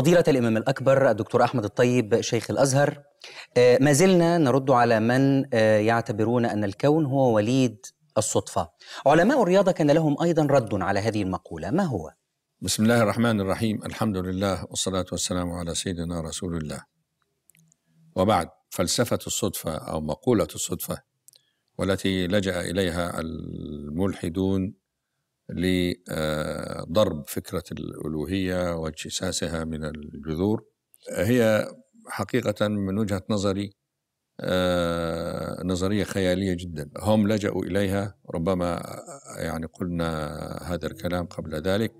فضيلة الإمام الأكبر الدكتور أحمد الطيب شيخ الأزهر آه، ما زلنا نرد على من آه، يعتبرون أن الكون هو وليد الصدفة علماء الرياضة كان لهم أيضا رد على هذه المقولة ما هو؟ بسم الله الرحمن الرحيم الحمد لله والصلاة والسلام على سيدنا رسول الله وبعد فلسفة الصدفة أو مقولة الصدفة والتي لجأ إليها الملحدون لضرب فكرة الألوهية واجساسها من الجذور هي حقيقة من وجهة نظري آه، نظرية خيالية جدا هم لجأوا إليها ربما يعني قلنا هذا الكلام قبل ذلك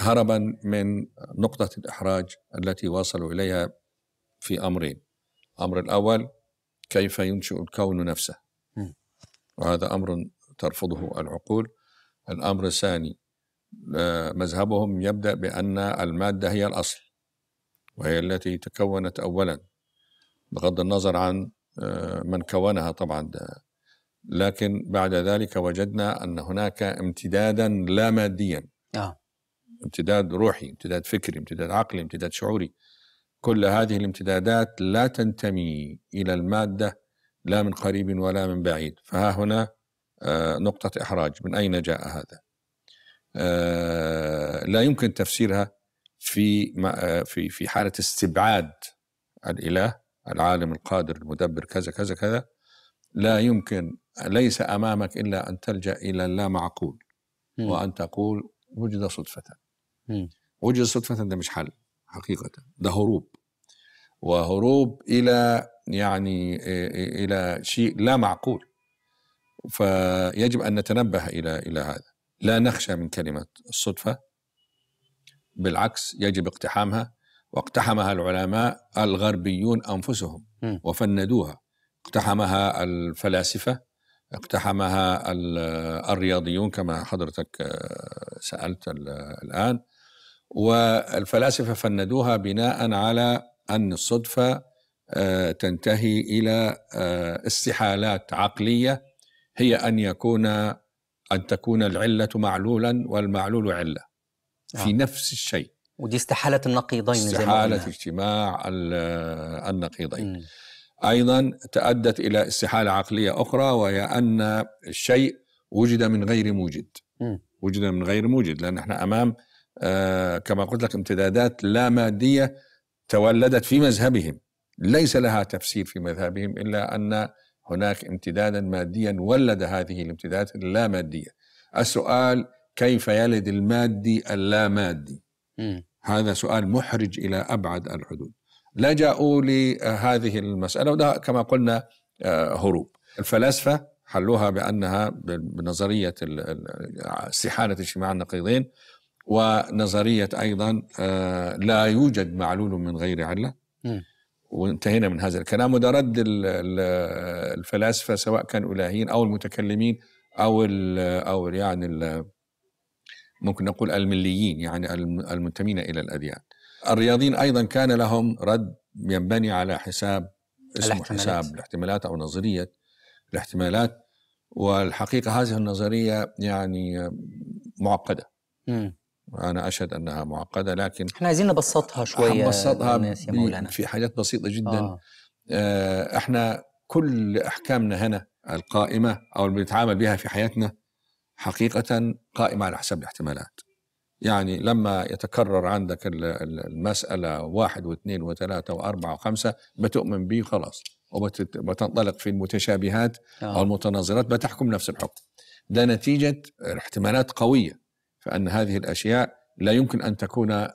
هربا من نقطة الإحراج التي واصلوا إليها في أمرين الأمر الأول كيف ينشئ الكون نفسه وهذا أمر ترفضه العقول الأمر الثاني آه، مذهبهم يبدأ بأن المادة هي الأصل وهي التي تكونت أولا بغض النظر عن آه، من كونها طبعا لكن بعد ذلك وجدنا أن هناك امتدادا لا ماديا آه. امتداد روحي امتداد فكري امتداد عقلي امتداد شعوري كل هذه الامتدادات لا تنتمي إلى المادة لا من قريب ولا من بعيد فها هنا آه، نقطة إحراج من أين جاء هذا آه، لا يمكن تفسيرها في آه، في في حالة استبعاد الإله العالم القادر المدبر كذا كذا كذا لا يمكن ليس أمامك إلا أن تلجأ إلى اللا معقول وأن تقول وجد صدفة وجد صدفة ده مش حل حقيقة ده هروب وهروب إلى يعني إلى شيء لا معقول فيجب أن نتنبه إلى إلى هذا لا نخشى من كلمة الصدفة بالعكس يجب اقتحامها واقتحمها العلماء الغربيون أنفسهم وفندوها اقتحمها الفلاسفة اقتحمها الرياضيون كما حضرتك آه، سألت الآن والفلاسفة فندوها بناء على أن الصدفة آه، تنتهي إلى آه، استحالات عقلية هي أن يكون أن تكون العلة معلولا والمعلول علة آه. في نفس الشيء ودي استحالة النقيضين استحالة زي ما اجتماع النقيضين م. أيضا تأدت إلى استحالة عقلية أخرى وهي أن الشيء وجد من غير موجد م. وجد من غير موجد لأن احنا أمام آه كما قلت لك امتدادات لا مادية تولدت في مذهبهم ليس لها تفسير في مذهبهم إلا أن هناك امتدادا ماديا ولد هذه الامتدادات اللاماديه السؤال كيف يلد المادي اللامادي هذا سؤال محرج الى ابعد الحدود لجأوا لهذه المساله وده كما قلنا آه، هروب الفلاسفه حلوها بانها بنظريه استحاله اجتماع النقيضين ونظريه ايضا آه، لا يوجد معلول من غير عله م. وانتهينا من هذا الكلام وده رد الفلاسفه سواء كانوا الهيين او المتكلمين او او يعني ممكن نقول المليين يعني المنتمين الى الاديان. الرياضيين ايضا كان لهم رد ينبني على حساب اسمه حساب الاحتمالات او نظريه الاحتمالات والحقيقه هذه النظريه يعني معقده. م. أنا أشهد أنها معقدة لكن احنا عايزين نبسطها شوية نبسطها يا مولانا في حاجات بسيطة جدا آه. آه احنا كل أحكامنا هنا القائمة أو اللي بنتعامل بها في حياتنا حقيقة قائمة على حسب الاحتمالات يعني لما يتكرر عندك المسألة واحد واثنين وثلاثة وأربعة وخمسة بتؤمن به خلاص وبتنطلق في المتشابهات آه. أو المتناظرات بتحكم نفس الحكم ده نتيجة احتمالات قوية فان هذه الاشياء لا يمكن ان تكون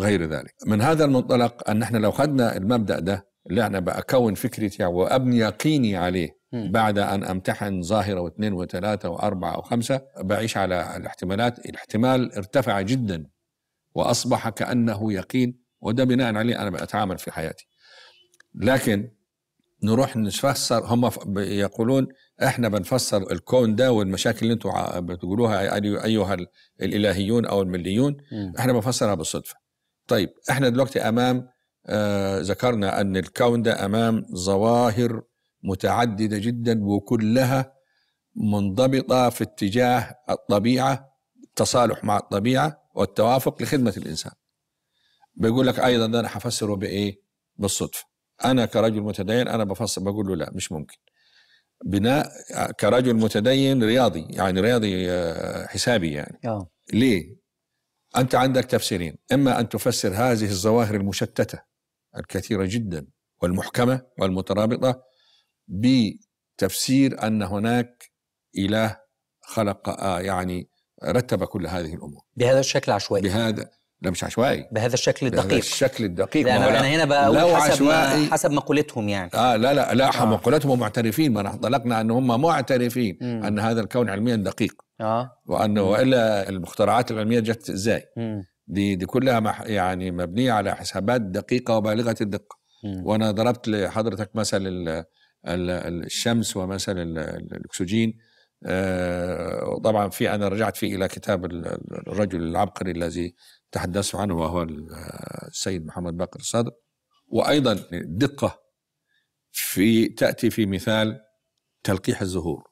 غير ذلك من هذا المنطلق ان احنا لو خدنا المبدا ده اللي انا بكون فكرتي وابني يقيني عليه بعد ان امتحن ظاهره واثنين وثلاثه واربعه وخمسه بعيش على الاحتمالات الاحتمال ارتفع جدا واصبح كانه يقين وده بناء عليه انا بتعامل في حياتي لكن نروح نفسر هم يقولون احنا بنفسر الكون ده والمشاكل اللي انتم بتقولوها ايها الالهيون او المليون احنا بنفسرها بالصدفه. طيب احنا دلوقتي امام آه ذكرنا ان الكون ده امام ظواهر متعدده جدا وكلها منضبطه في اتجاه الطبيعه التصالح مع الطبيعه والتوافق لخدمه الانسان. بيقول لك ايضا ده انا هفسره بايه؟ بالصدفه. انا كرجل متدين انا بفسر بقول له لا مش ممكن. بناء كرجل متدين رياضي يعني رياضي آه، حسابي يعني أوه. ليه أنت عندك تفسيرين إما أن تفسر هذه الظواهر المشتتة الكثيرة جدا والمحكمة والمترابطة بتفسير أن هناك إله خلق آه، يعني رتب كل هذه الأمور بهذا الشكل العشوائي بهذا ده مش عشوائي بهذا الشكل الدقيق بهذا الشكل الدقيق لا انا, أنا هنا بقول حسب عشوائي ما حسب مقولتهم يعني اه لا لا لا آه. مقولتهم معترفين ما انطلقنا ان هم معترفين مم. ان هذا الكون علميا دقيق اه وانه والا المخترعات العلميه جت ازاي؟ مم. دي دي كلها يعني مبنيه على حسابات دقيقه وبالغه الدقه مم. وانا ضربت لحضرتك مثل الشمس ومثل الاكسجين آه طبعا في انا رجعت فيه الى كتاب الرجل العبقري الذي تحدثت عنه وهو السيد محمد باقر الصدر وأيضا الدقة في تأتي في مثال تلقيح الزهور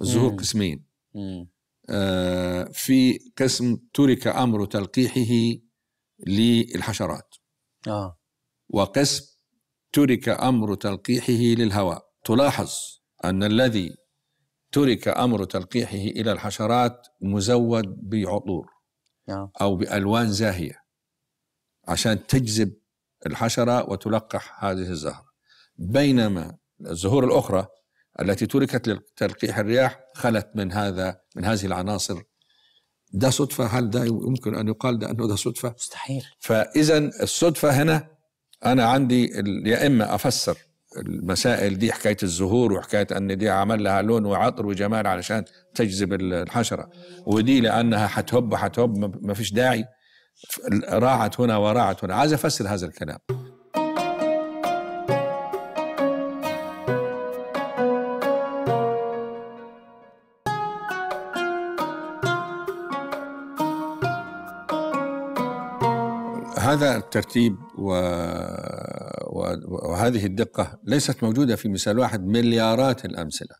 الزهور مم. قسمين مم. آه في قسم ترك أمر تلقيحه للحشرات آه. وقسم ترك أمر تلقيحه للهواء تلاحظ أن الذي ترك أمر تلقيحه إلى الحشرات مزود بعطور نعم. أو بألوان زاهية عشان تجذب الحشرة وتلقح هذه الزهرة بينما الزهور الأخرى التي تركت لتلقيح الرياح خلت من هذا من هذه العناصر ده صدفة هل ده يمكن أن يقال ده أنه ده صدفة مستحيل فإذا الصدفة هنا أنا عندي يا إما أفسر المسائل دي حكايه الزهور وحكايه ان دي عمل لها لون وعطر وجمال علشان تجذب الحشره ودي لانها هتهب هتهب ما فيش داعي راعت هنا وراعت هنا عايز افسر هذا الكلام هذا الترتيب و وهذه الدقة ليست موجودة في مثال واحد مليارات الأمثلة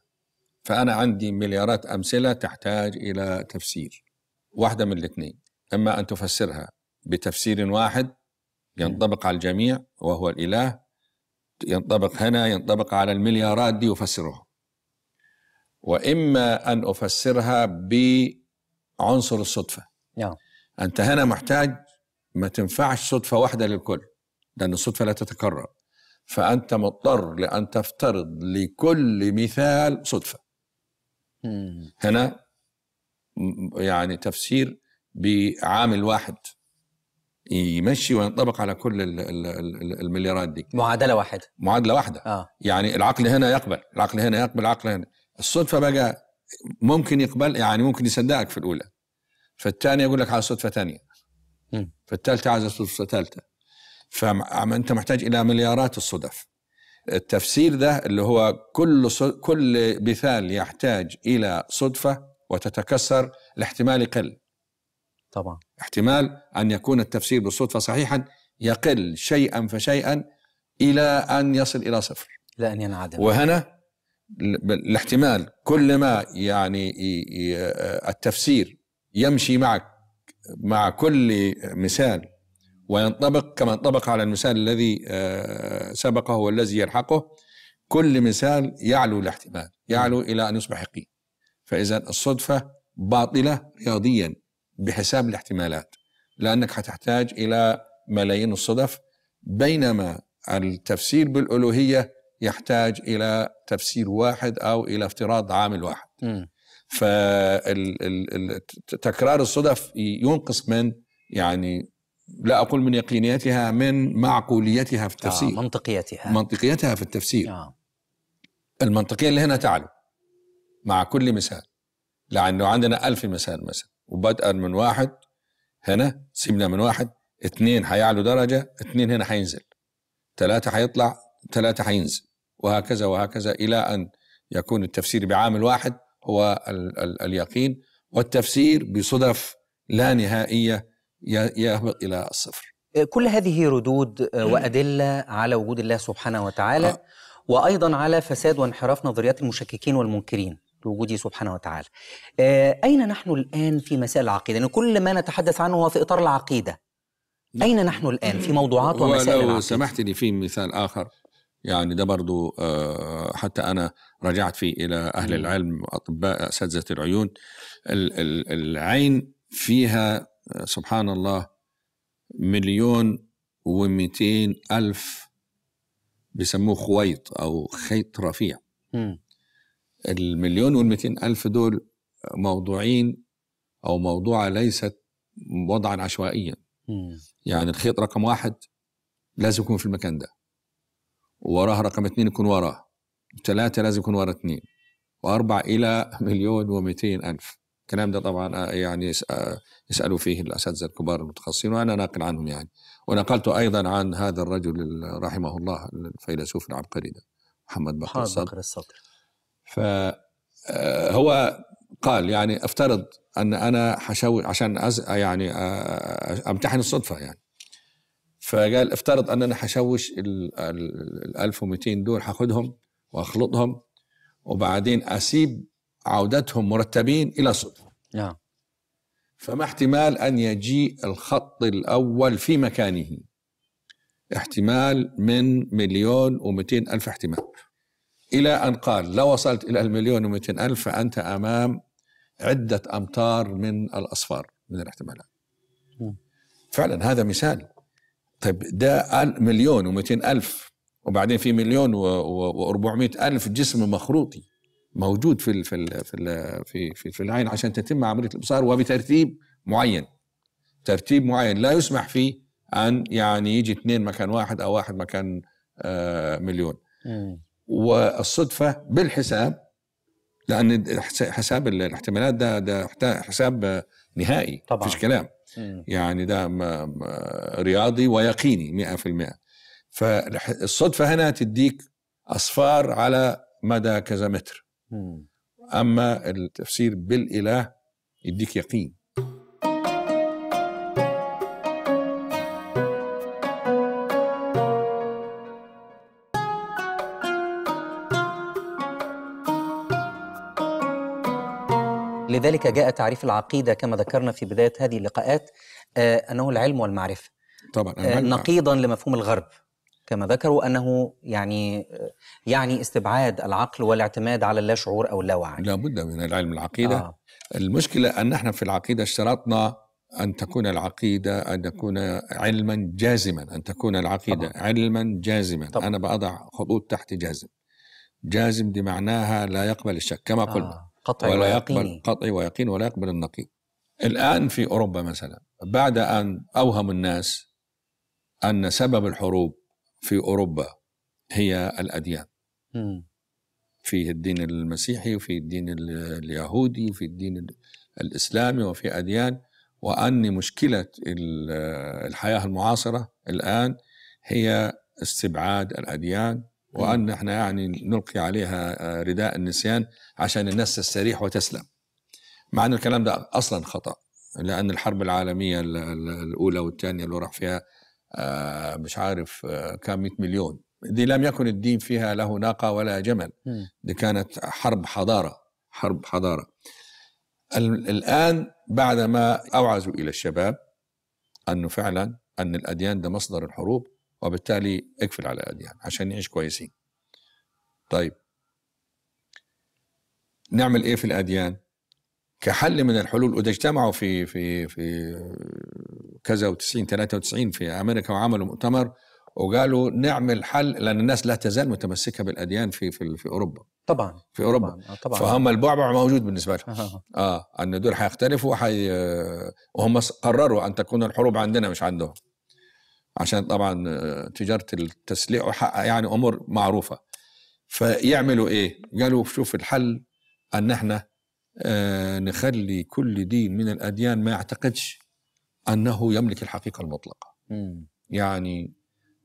فأنا عندي مليارات أمثلة تحتاج إلى تفسير واحدة من الاثنين إما أن تفسرها بتفسير واحد ينطبق على الجميع وهو الإله ينطبق هنا ينطبق على المليارات دي يفسره وإما أن أفسرها بعنصر الصدفة نعم. أنت هنا محتاج ما تنفعش صدفة واحدة للكل لأن الصدفة لا تتكرر فأنت مضطر لأن تفترض لكل مثال صدفة مم. هنا يعني تفسير بعامل واحد يمشي وينطبق على كل المليارات دي معادله واحده معادله واحده آه. يعني العقل هنا يقبل العقل هنا يقبل العقل هنا الصدفه بقى ممكن يقبل يعني ممكن يصدقك في الاولى فالثانيه يقول لك على صدفه ثانيه فالثالثه عايزة صدفه ثالثه فانت محتاج الى مليارات الصدف التفسير ده اللي هو كل كل مثال يحتاج الى صدفه وتتكسر الاحتمال يقل طبعا احتمال ان يكون التفسير بالصدفه صحيحا يقل شيئا فشيئا الى ان يصل الى صفر الى ان ينعدم وهنا الاحتمال كل ما يعني التفسير يمشي معك مع كل مثال وينطبق كما انطبق على المثال الذي آه، سبقه والذي يلحقه كل مثال يعلو الاحتمال يعلو إلى أن يصبح حقيقي فإذا الصدفة باطلة رياضيا بحساب الاحتمالات لأنك هتحتاج إلى ملايين الصدف بينما التفسير بالألوهية يحتاج إلى تفسير واحد أو إلى افتراض عامل واحد م. فتكرار الصدف ينقص من يعني لا أقول من يقينيتها من معقوليتها في التفسير آه منطقيتها منطقيتها في التفسير آه. المنطقية اللي هنا تعلو مع كل مثال لأنه عندنا ألف مثال مثلا وبدءا من واحد هنا سيبنا من واحد اثنين حيعلو درجة اثنين هنا حينزل ثلاثة حيطلع ثلاثة حينزل وهكذا وهكذا إلى أن يكون التفسير بعامل واحد هو ال- ال- اليقين والتفسير بصدف لا نهائية يهبط الى الصفر آه، كل هذه ردود آه، وادله على وجود الله سبحانه وتعالى آه. وايضا على فساد وانحراف نظريات المشككين والمنكرين لوجوده سبحانه وتعالى. اين نحن الان في مسائل العقيده؟ لأن يعني كل ما نتحدث عنه هو في اطار العقيده. نعم. اين نحن الان في موضوعات ومسائل العقيده؟ لو سمحت لي في مثال اخر يعني ده برضو حتى أنا رجعت فيه إلى أهل العلم أطباء أساتذة العيون العين فيها سبحان الله مليون ومئتين ألف بيسموه خويط أو خيط رفيع م. المليون والمئتين ألف دول موضوعين أو موضوعة ليست وضعا عشوائيا م. يعني الخيط رقم واحد لازم يكون في المكان ده وراه رقم اثنين يكون وراه ثلاثة لازم يكون ورا اثنين وأربعة إلى مليون ومئتين ألف الكلام ده طبعا آه، يعني آه، يسالوا فيه الاساتذه الكبار المتخصصين وانا ناقل عنهم يعني ونقلت ايضا عن هذا الرجل رحمه الله الفيلسوف العبقري ده محمد بكر الصدر فهو آه، قال يعني افترض ان انا حشوي عشان أز يعني امتحن الصدفه يعني فقال افترض ان انا حشوش ال 1200 دول هاخدهم واخلطهم وبعدين اسيب عودتهم مرتبين إلى صفر نعم فما احتمال أن يجيء الخط الأول في مكانه احتمال من مليون ومئتين ألف احتمال إلى أن قال لو وصلت إلى المليون ومئتين ألف فأنت أمام عدة أمتار من الأصفار من الاحتمالات فعلا هذا مثال طيب ده مليون ومئتين ألف وبعدين في مليون و400 ألف جسم مخروطي موجود في في في في, في, العين عشان تتم عمليه الابصار وبترتيب معين ترتيب معين لا يسمح فيه ان يعني يجي اثنين مكان واحد او واحد مكان آه، مليون والصدفه بالحساب لان حساب الاحتمالات ده ده حساب نهائي طبعا فيش كلام يعني ده رياضي ويقيني 100% فالصدفه هنا تديك اصفار على مدى كذا متر اما التفسير بالاله يديك يقين لذلك جاء تعريف العقيده كما ذكرنا في بدايه هذه اللقاءات آه، انه العلم والمعرفه طبعا آه، نقيضا لمفهوم الغرب كما ذكروا انه يعني يعني استبعاد العقل والاعتماد على اللاشعور او اللاوعي لابد من العلم العقيده آه. المشكله ان نحن في العقيده اشترطنا ان تكون العقيده ان تكون علما جازما ان تكون العقيده طبعا. علما جازما طبعا. انا بضع خطوط تحت جازم جازم بمعناها لا يقبل الشك كما آه. قلنا قطعي ولا ويقيني. يقبل قطعي ويقين ولا يقبل النقيض الان في اوروبا مثلا بعد ان اوهم الناس ان سبب الحروب في أوروبا هي الأديان في الدين المسيحي وفي الدين اليهودي وفي الدين الإسلامي وفي أديان وأن مشكلة الحياة المعاصرة الآن هي استبعاد الأديان وأن احنا يعني نلقي عليها آه، رداء النسيان عشان الناس تستريح وتسلم مع أن الكلام ده أصلا خطأ لأن الحرب العالمية الأولى والثانية اللي راح فيها آه، مش عارف آه، كام 100 مليون دي لم يكن الدين فيها له ناقة ولا جمل دي كانت حرب حضارة حرب حضارة الآن بعدما أوعزوا إلى الشباب أنه فعلا أن الأديان ده مصدر الحروب وبالتالي اقفل على الأديان عشان نعيش كويسين طيب نعمل إيه في الأديان كحل من الحلول وده اجتمعوا في في في كذا و90 93 في امريكا وعملوا مؤتمر وقالوا نعمل حل لان الناس لا تزال متمسكه بالاديان في في, في اوروبا طبعا في اوروبا طبعا, آه، طبعا. فهم البعبع موجود بالنسبه لهم اه ان دول هيختلفوا وحي... وهم قرروا ان تكون الحروب عندنا مش عندهم عشان طبعا آه، تجاره التسليح يعني امور معروفه فيعملوا ايه؟ قالوا شوف الحل ان احنا آه نخلي كل دين من الاديان ما يعتقدش انه يملك الحقيقه المطلقه مم. يعني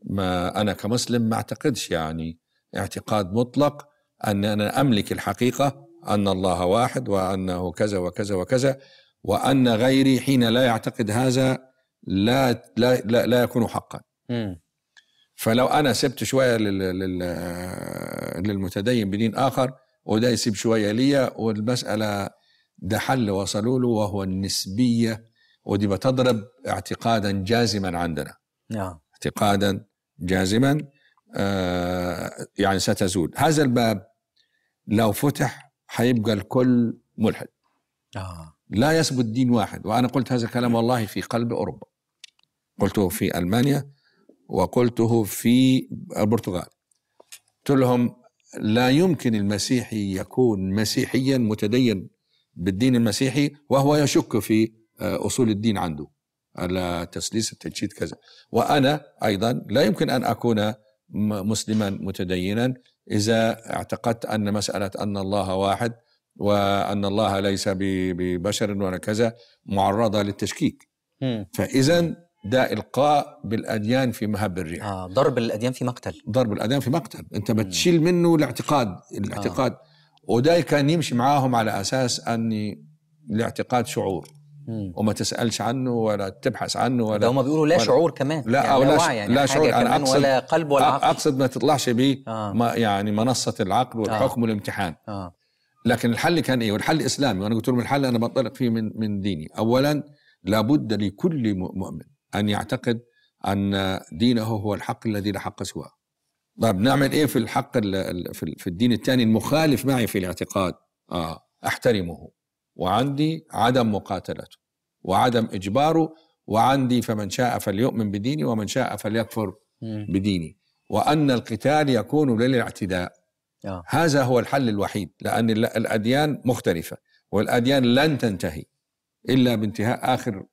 ما انا كمسلم ما اعتقدش يعني اعتقاد مطلق ان انا املك الحقيقه ان الله واحد وانه كذا وكذا وكذا وان غيري حين لا يعتقد هذا لا لا لا, لا يكون حقا مم. فلو انا سبت شويه للمتدين بدين اخر وده يسيب شويه ليا والمساله ده حل وصلوا له وهو النسبيه ودي بتضرب اعتقادا جازما عندنا نعم اعتقادا جازما آه يعني ستزول هذا الباب لو فتح حيبقى الكل ملحد آه. لا يثبت دين واحد وأنا قلت هذا الكلام والله في قلب أوروبا قلته في ألمانيا وقلته في البرتغال قلت لهم لا يمكن المسيحي يكون مسيحيا متدين بالدين المسيحي وهو يشك في آه، أصول الدين عنده على تسليس التجسيد كذا وأنا أيضا لا يمكن أن أكون مسلما متدينا إذا اعتقدت أن مسألة أن الله واحد وأن الله ليس ببشر ولا كذا معرضة للتشكيك فإذا ده إلقاء بالأديان في مهب الريح آه ضرب الأديان في مقتل ضرب الأديان في مقتل أنت بتشيل منه الاعتقاد الاعتقاد آه. وده كان يمشي معاهم على أساس أني الاعتقاد شعور وما تسالش عنه ولا تبحث عنه ولا هم بيقولوا لا شعور كمان لا يعني لا, لا, يعني لا شعور انا اقصد ولا قلب ولا عقل اقصد ما تطلعش به آه. ما يعني منصه العقل والحكم آه. والامتحان آه. لكن الحل كان ايه والحل اسلامي وانا قلت لهم الحل انا بنطلق فيه من من ديني اولا لابد لكل مؤمن ان يعتقد ان دينه هو الحق الذي لا حق سواه طب نعمل ايه في الحق في الدين الثاني المخالف معي في الاعتقاد اه احترمه وعندي عدم مقاتلته وعدم إجباره وعندي فمن شاء فليؤمن بديني ومن شاء فليكفر بديني وأن القتال يكون للاعتداء آه. هذا هو الحل الوحيد لأن الأديان مختلفة والأديان لن تنتهي إلا بانتهاء آخر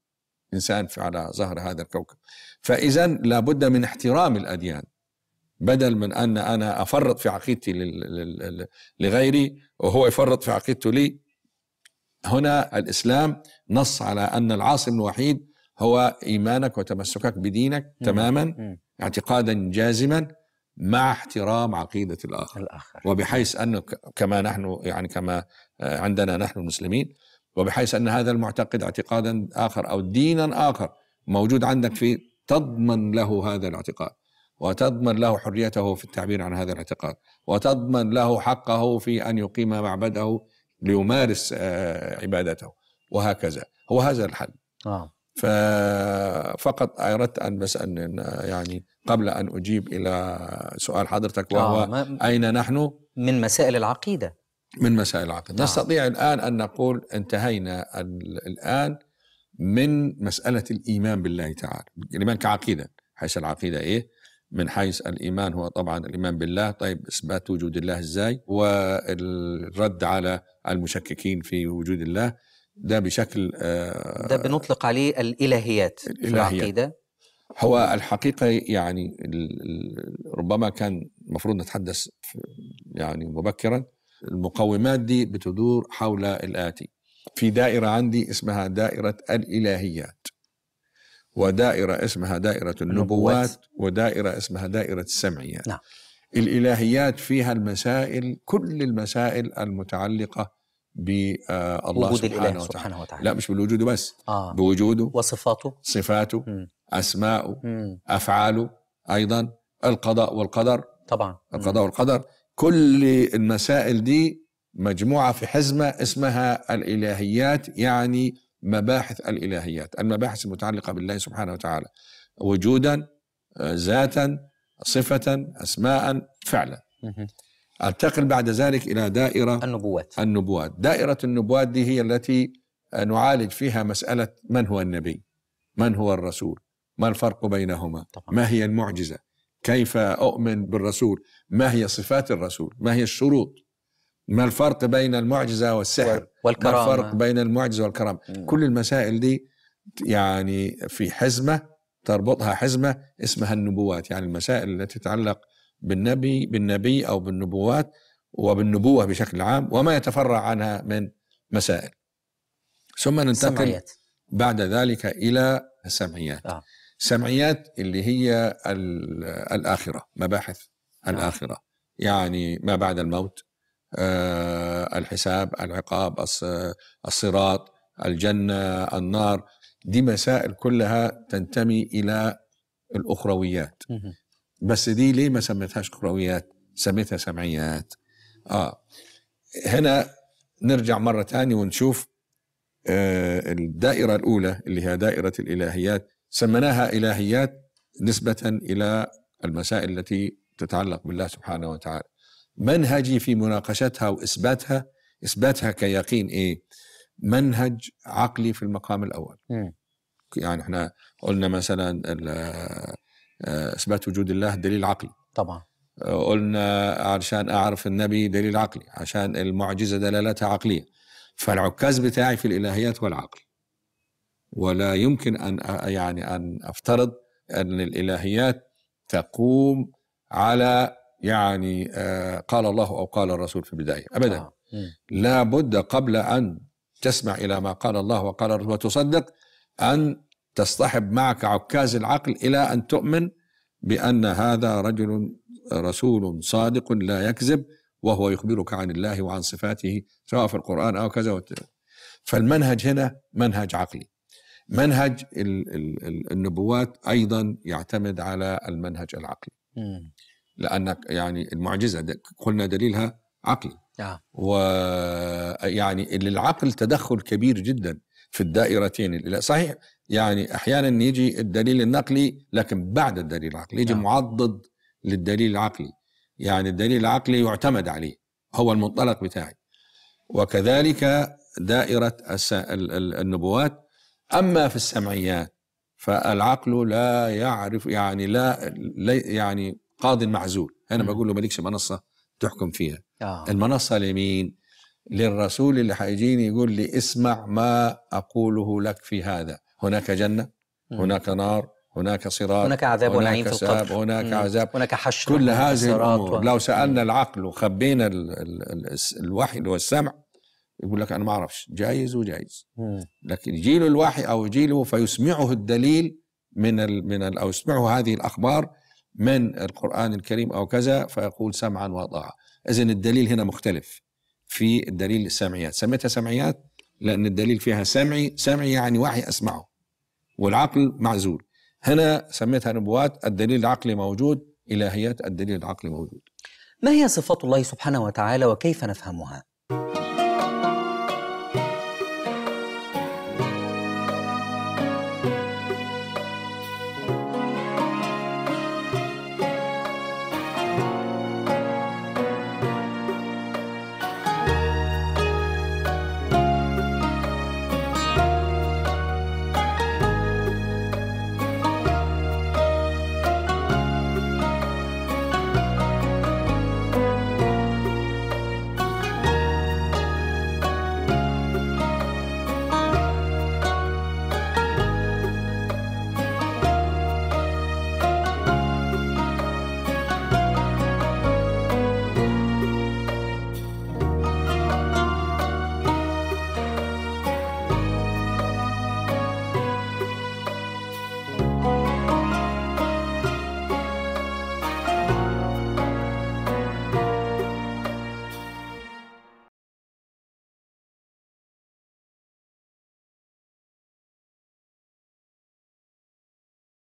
إنسان على ظهر هذا الكوكب فإذا لابد من احترام الأديان بدل من أن أنا أفرط في عقيدتي لغيري وهو يفرط في عقيدته لي هنا الإسلام نص على أن العاصم الوحيد هو إيمانك وتمسكك بدينك مم. تماما مم. اعتقادا جازما مع احترام عقيدة الآخر, الآخر. وبحيث أنه كما نحن يعني كما آه، عندنا نحن المسلمين وبحيث أن هذا المعتقد اعتقادا آخر أو دينا آخر موجود عندك في تضمن له هذا الاعتقاد وتضمن له حريته في التعبير عن هذا الاعتقاد وتضمن له حقه في أن يقيم معبده ليمارس آه، عبادته وهكذا هو هذا الحل آه. فقط اردت ان بس ان يعني قبل ان اجيب الى سؤال حضرتك وهو آه اين نحن من مسائل العقيده من مسائل العقيده آه. نستطيع الان ان نقول انتهينا الان من مساله الايمان بالله تعالى الايمان يعني كعقيده حيث العقيده ايه من حيث الإيمان هو طبعا الإيمان بالله طيب إثبات وجود الله إزاي والرد على المشككين في وجود الله ده بشكل آه، ده بنطلق عليه الإلهيات, الإلهيات. في العقيدة هو الحقيقة يعني ربما كان المفروض نتحدث يعني مبكرا المقومات دي بتدور حول الآتي في دائرة عندي اسمها دائرة الإلهيات ودائرة اسمها دائرة النبوات ودائرة اسمها دائرة السمعيات يعني. نعم. الإلهيات فيها المسائل كل المسائل المتعلقة بالله سبحانه, وتعالى. سبحانه وتعالى لا مش بالوجود بس آه. بوجوده وصفاته صفاته مم. أسماؤه مم. أفعاله أيضا القضاء والقدر طبعا القضاء مم. والقدر كل المسائل دي مجموعة في حزمة اسمها الإلهيات يعني مباحث الإلهيات المباحث المتعلقة بالله سبحانه وتعالى وجودا آه، ذاتا صفة أسماء فعلا أنتقل بعد ذلك إلى دائرة النبوات النبوات دائرة النبوات دي هي التي آه، نعالج فيها مسألة من هو النبي من هو الرسول ما الفرق بينهما طبعا. ما هي المعجزة كيف أؤمن بالرسول ما هي صفات الرسول ما هي الشروط ما الفرق بين المعجزة والسحر والكرامة ما الفرق بين المعجزة والكرامة مم. كل المسائل دي يعني في حزمة تربطها حزمة اسمها النبوات يعني المسائل التي تتعلق بالنبي بالنبي أو بالنبوات وبالنبوة بشكل عام وما يتفرع عنها من مسائل ثم ننتقل سمعيات. بعد ذلك إلى السمعيات آه. سمعيات اللي هي الآخرة مباحث آه. الآخرة يعني ما بعد الموت آه، الحساب العقاب الصراط الجنه النار دي مسائل كلها تنتمي الى الاخرويات بس دي ليه ما سميتهاش اخرويات سميتها سمعيات اه هنا نرجع مره تانية ونشوف آه، الدائره الاولى اللي هي دائره الالهيات سميناها الهيات نسبه الى المسائل التي تتعلق بالله سبحانه وتعالى منهجي في مناقشتها واثباتها اثباتها كيقين ايه منهج عقلي في المقام الاول يعني احنا قلنا مثلا آه، اثبات وجود الله دليل عقلي طبعا آه، قلنا عشان اعرف النبي دليل عقلي عشان المعجزه دلالتها عقليه فالعكاز بتاعي في الالهيات والعقل ولا يمكن ان يعني ان افترض ان الالهيات تقوم على يعني آه، قال الله أو قال الرسول في البداية أبدا آه. لا بد قبل أن تسمع إلى ما قال الله وقال الرسول وتصدق أن تصطحب معك عكاز العقل إلى أن تؤمن بأن هذا رجل رسول صادق لا يكذب وهو يخبرك عن الله وعن صفاته سواء في القرآن أو كذا فالمنهج هنا منهج عقلي منهج النبوات أيضا يعتمد على المنهج العقلي لانك يعني المعجزه قلنا دليلها عقلي آه. نعم. ويعني للعقل تدخل كبير جدا في الدائرتين صحيح يعني احيانا يجي الدليل النقلي لكن بعد الدليل العقلي يجي آه. معضد للدليل العقلي يعني الدليل العقلي يعتمد عليه هو المنطلق بتاعي وكذلك دائرة النبوات أما في السمعيات فالعقل لا يعرف يعني لا, لا يعني قاضي معزول انا بقول له مالكش منصه تحكم فيها آه. المنصه لمين للرسول اللي حيجيني يقول لي اسمع ما اقوله لك في هذا هناك جنه هناك نار هناك صراط هناك عذاب هناك ونعيم في القبر هناك مم. عذاب هناك حشر كل هذه الامور و... لو سالنا العقل وخبينا ال ال ال الوحي اللي هو السمع يقول لك انا ما اعرفش جايز وجايز مم. لكن يجي له الوحي او يجي له فيسمعه الدليل من ال من ال او يسمعه هذه الاخبار من القرآن الكريم أو كذا فيقول سمعا وطاعة إذا الدليل هنا مختلف في الدليل السمعيات سميتها سمعيات لأن الدليل فيها سمعي سمعي يعني وحي أسمعه والعقل معزول هنا سميتها نبوات الدليل العقلي موجود إلهيات الدليل العقلي موجود ما هي صفات الله سبحانه وتعالى وكيف نفهمها؟